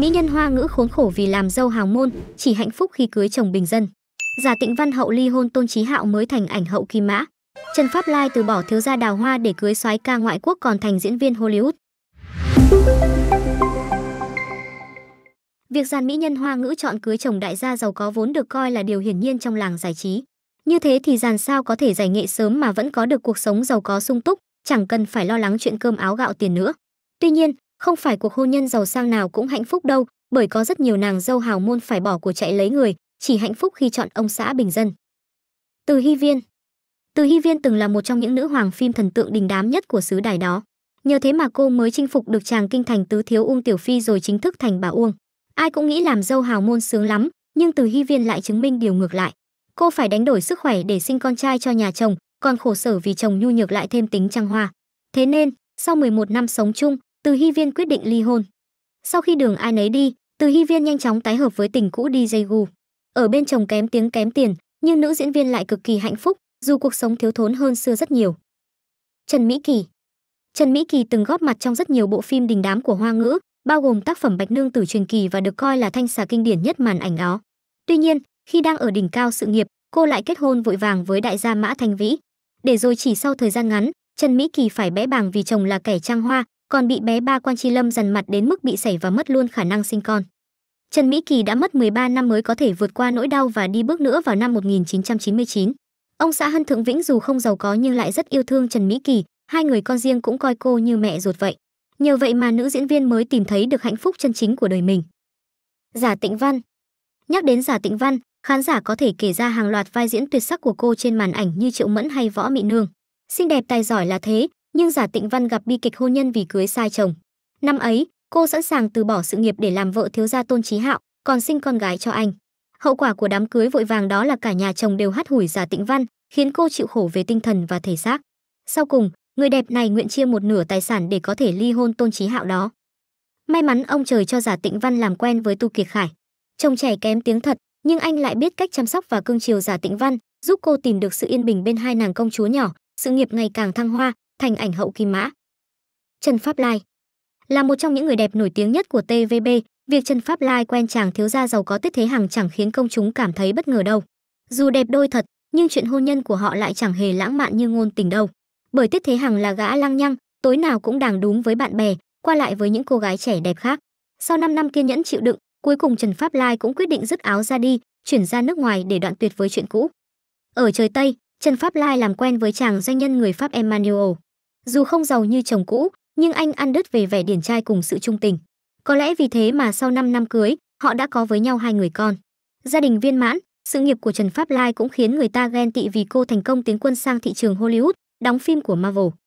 Mỹ nhân hoa ngữ khốn khổ vì làm dâu hào môn, chỉ hạnh phúc khi cưới chồng bình dân. Giả Tịnh Văn hậu ly hôn Tôn trí Hạo mới thành ảnh hậu kim mã. Trần Pháp Lai từ bỏ thiếu gia đào hoa để cưới soái ca ngoại quốc còn thành diễn viên Hollywood. Việc dàn mỹ nhân hoa ngữ chọn cưới chồng đại gia giàu có vốn được coi là điều hiển nhiên trong làng giải trí. Như thế thì dàn sao có thể giải nghệ sớm mà vẫn có được cuộc sống giàu có sung túc, chẳng cần phải lo lắng chuyện cơm áo gạo tiền nữa. Tuy nhiên, không phải cuộc hôn nhân giàu sang nào cũng hạnh phúc đâu, bởi có rất nhiều nàng dâu hào môn phải bỏ của chạy lấy người, chỉ hạnh phúc khi chọn ông xã bình dân. Từ Hy Viên Từ Hy Viên từng là một trong những nữ hoàng phim thần tượng đình đám nhất của xứ đài đó. Nhờ thế mà cô mới chinh phục được chàng kinh thành tứ thiếu Uông Tiểu Phi rồi chính thức thành bà Uông. Ai cũng nghĩ làm dâu hào môn sướng lắm, nhưng Từ Hy Viên lại chứng minh điều ngược lại. Cô phải đánh đổi sức khỏe để sinh con trai cho nhà chồng, còn khổ sở vì chồng nhu nhược lại thêm tính trăng hoa. Thế nên, sau 11 năm sống chung, từ Hy Viên quyết định ly hôn. Sau khi đường ai nấy đi, Từ Hy Viên nhanh chóng tái hợp với tình cũ DJ Gu. Ở bên chồng kém tiếng kém tiền, nhưng nữ diễn viên lại cực kỳ hạnh phúc, dù cuộc sống thiếu thốn hơn xưa rất nhiều. Trần Mỹ Kỳ Trần Mỹ Kỳ từng góp mặt trong rất nhiều bộ phim đình đám của Hoa ngữ, bao gồm tác phẩm Bạch Nương Tử Truyền Kỳ và được coi là thanh xà kinh điển nhất màn ảnh đó. Tuy nhiên, khi đang ở đỉnh cao sự nghiệp, cô lại kết hôn vội vàng với đại gia Mã Thành Vĩ. Để rồi chỉ sau thời gian ngắn, Trần Mỹ Kỳ phải bẽ bàng vì chồng là kẻ trang hoa, còn bị bé ba Quan Chi Lâm dằn mặt đến mức bị sảy và mất luôn khả năng sinh con. Trần Mỹ Kỳ đã mất 13 năm mới có thể vượt qua nỗi đau và đi bước nữa vào năm 1999. Ông xã Hân Thượng Vĩnh dù không giàu có nhưng lại rất yêu thương Trần Mỹ Kỳ, hai người con riêng cũng coi cô như mẹ ruột vậy. Nhờ vậy mà nữ diễn viên mới tìm thấy được hạnh phúc chân chính của đời mình. Giả Tịnh Văn Nhắc đến Giả Tịnh Văn, khán giả có thể kể ra hàng loạt vai diễn tuyệt sắc của cô trên màn ảnh như Triệu Mẫn hay Võ Mị Nương. Xinh đẹp tài giỏi là thế, nhưng giả tịnh văn gặp bi kịch hôn nhân vì cưới sai chồng năm ấy cô sẵn sàng từ bỏ sự nghiệp để làm vợ thiếu gia tôn trí hạo còn sinh con gái cho anh hậu quả của đám cưới vội vàng đó là cả nhà chồng đều hắt hủi giả tịnh văn khiến cô chịu khổ về tinh thần và thể xác sau cùng người đẹp này nguyện chia một nửa tài sản để có thể ly hôn tôn trí hạo đó may mắn ông trời cho giả tịnh văn làm quen với tu kiệt khải chồng trẻ kém tiếng thật nhưng anh lại biết cách chăm sóc và cương chiều giả tịnh văn giúp cô tìm được sự yên bình bên hai nàng công chúa nhỏ sự nghiệp ngày càng thăng hoa thành ảnh hậu Kim Mã. Trần Pháp Lai Là một trong những người đẹp nổi tiếng nhất của TVB, việc Trần Pháp Lai quen chàng thiếu gia giàu có tiết thế hàng chẳng khiến công chúng cảm thấy bất ngờ đâu. Dù đẹp đôi thật, nhưng chuyện hôn nhân của họ lại chẳng hề lãng mạn như ngôn tình đâu. Bởi tiết thế hằng là gã lăng nhăng, tối nào cũng đàng đúng với bạn bè, qua lại với những cô gái trẻ đẹp khác. Sau 5 năm kiên nhẫn chịu đựng, cuối cùng Trần Pháp Lai cũng quyết định dứt áo ra đi, chuyển ra nước ngoài để đoạn tuyệt với chuyện cũ. Ở trời Tây, Trần Pháp Lai làm quen với chàng doanh nhân người Pháp Emmanuel. Dù không giàu như chồng cũ, nhưng anh ăn đứt về vẻ điển trai cùng sự trung tình. Có lẽ vì thế mà sau 5 năm cưới, họ đã có với nhau hai người con. Gia đình viên mãn, sự nghiệp của Trần Pháp Lai cũng khiến người ta ghen tị vì cô thành công tiến quân sang thị trường Hollywood, đóng phim của Marvel.